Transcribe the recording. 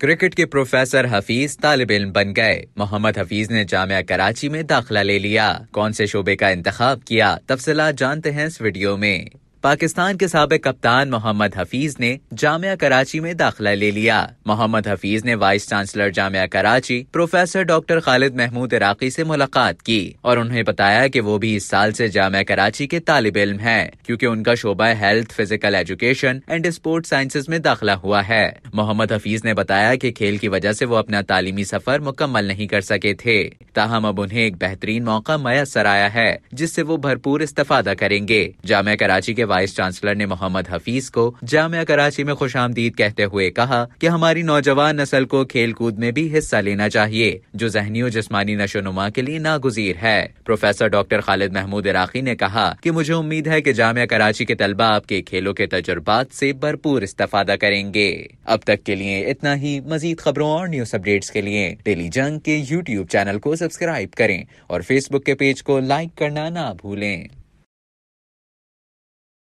cricket के professor Hafeez तालब इम बन गए मोहम्मद हफीज ने जामिया कराची में दाखिला ले लिया कौन से शोबे का इंतखाब किया तफसला जानते हैं इस वीडियो में पाकिस्तान के सबक कप्तान मोहम्मद हफीज ने जामिया कराची में दाखिला ले लिया मोहम्मद हफीज ने vice chancellor Jamia Karachi professor doctor Khalid Mahmood Iraqi से मुलाकात की और उन्हें बताया कि वो भी इस साल से जामिया कराची के तालब इम है क्योंकि उनका शोबा health physical education and sport sciences में दाखिला हुआ है मोहम्मद हफीज ने बताया की खेल की वजह ऐसी वो अपना तालीमी सफर मुकम्मल नहीं कर सके थे ताहम अब उन्हें एक बेहतरीन मौका मैसर आया है जिससे वो भरपूर इस्तादा करेंगे जामिया कराची के वाइस चांसलर ने मोहम्मद हफीज को जामिया कराची में खुश आमदीद कहते हुए कहा कि हमारी नौजवान नस्ल को खेल कूद में भी हिस्सा लेना चाहिए जो जहनी और जिसमानी नशोनुमा के लिए नागुजीर है प्रोफेसर डॉक्टर खालिद महमूद इराकी ने कहा कि मुझे उम्मीद है कि जामिया कराची के तलबा आपके खेलों के तजुर्बात से भरपूर इस्तेफादा करेंगे अब तक के लिए इतना ही मजीद खबरों और न्यूज अपडेट्स के लिए डेली जंग के यूट्यूब चैनल को सब्सक्राइब करें और फेसबुक के पेज को लाइक करना ना भूलें